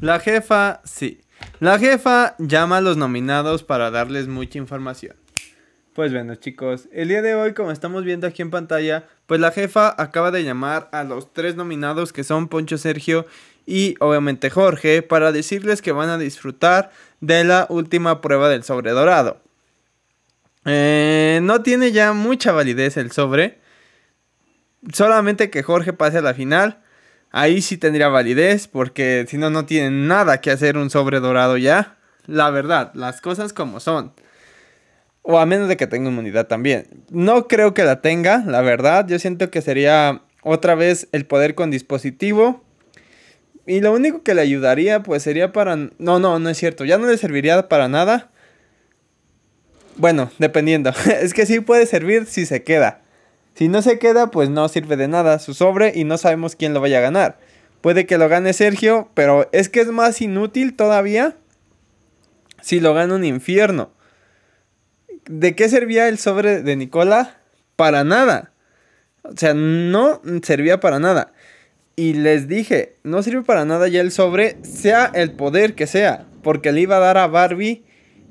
La jefa, sí. La jefa llama a los nominados para darles mucha información. Pues bueno chicos, el día de hoy como estamos viendo aquí en pantalla, pues la jefa acaba de llamar a los tres nominados que son Poncho Sergio y obviamente Jorge para decirles que van a disfrutar de la última prueba del sobre dorado. Eh, no tiene ya mucha validez el sobre, solamente que Jorge pase a la final ahí sí tendría validez, porque si no, no tiene nada que hacer un sobre dorado ya. La verdad, las cosas como son. O a menos de que tenga inmunidad también. No creo que la tenga, la verdad. Yo siento que sería otra vez el poder con dispositivo. Y lo único que le ayudaría, pues sería para. No, no, no es cierto. Ya no le serviría para nada. Bueno, dependiendo. es que sí puede servir si se queda. Si no se queda, pues no sirve de nada su sobre y no sabemos quién lo vaya a ganar. Puede que lo gane Sergio, pero es que es más inútil todavía si lo gana un infierno. ¿De qué servía el sobre de Nicola? Para nada. O sea, no servía para nada. Y les dije, no sirve para nada ya el sobre, sea el poder que sea, porque le iba a dar a Barbie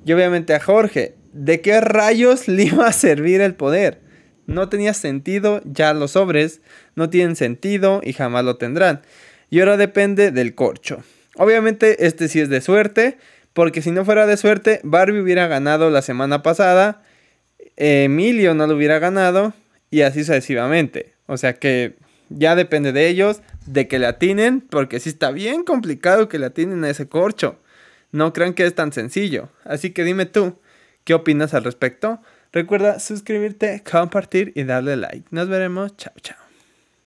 y obviamente a Jorge. ¿De qué rayos le iba a servir el poder? no tenía sentido, ya los sobres no tienen sentido y jamás lo tendrán. Y ahora depende del corcho. Obviamente este sí es de suerte, porque si no fuera de suerte, Barbie hubiera ganado la semana pasada, Emilio no lo hubiera ganado y así sucesivamente. O sea que ya depende de ellos, de que le atinen, porque sí está bien complicado que le atinen a ese corcho. No crean que es tan sencillo. Así que dime tú, ¿qué opinas al respecto? Recuerda suscribirte, compartir y darle like. Nos veremos. Chao, chao.